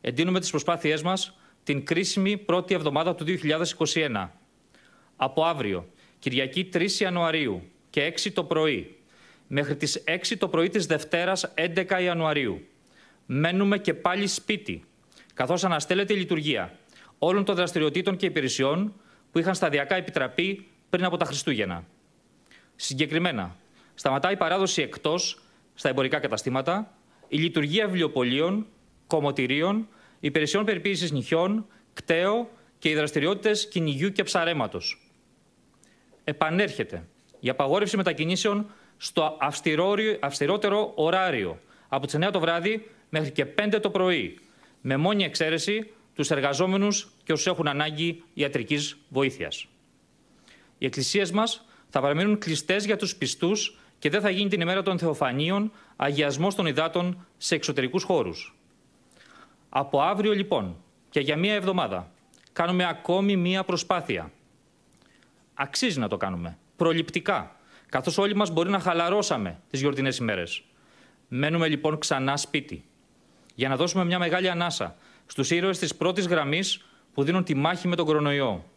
εντείνουμε τις προσπάθειές μας την κρίσιμη πρώτη εβδομάδα του 2021. Από αύριο, Κυριακή 3 Ιανουαρίου και 6 το πρωί, μέχρι τις 6 το πρωί της Δευτέρας 11 Ιανουαρίου. Μένουμε και πάλι σπίτι, καθώς αναστέλλεται η λειτουργία όλων των δραστηριοτήτων και υπηρεσιών που είχαν σταδιακά επιτραπεί πριν από τα Χριστούγεννα. Συγκεκριμένα, σταματά η παράδοση εκτός στα εμπορικά καταστήματα, η λειτουργία βιβλιοπολίων κομμωτηρίων, υπηρεσιών περιποίησης νυχιών, κταίο και οι δραστηριότητες κυνηγιού και ψαρέματος. Επανέρχεται η απαγόρευση μετακινήσεων στο αυστηρότερο ωράριο από τις 9 το βράδυ μέχρι και 5 το πρωί, με μόνη εξαίρεση τους εργαζόμενους και όσους έχουν ανάγκη ιατρικής βοήθειας. Οι εκκλησίες μας θα παραμείνουν κλειστές για τους πιστούς και δεν θα γίνει την ημέρα των θεοφανίων αγιασμός των υδάτων σε εξωτερικούς χώρους. Από αύριο λοιπόν και για μία εβδομάδα κάνουμε ακόμη μία προσπάθεια. Αξίζει να το κάνουμε. Προληπτικά. Καθώς όλοι μας μπορεί να χαλαρώσαμε τις γιορτινές ημέρες. Μένουμε λοιπόν ξανά σπίτι. Για να δώσουμε μια μεγάλη ανάσα στους ήρωες της πρώτης γραμμής που δίνουν τη μάχη με τον κορονοϊό.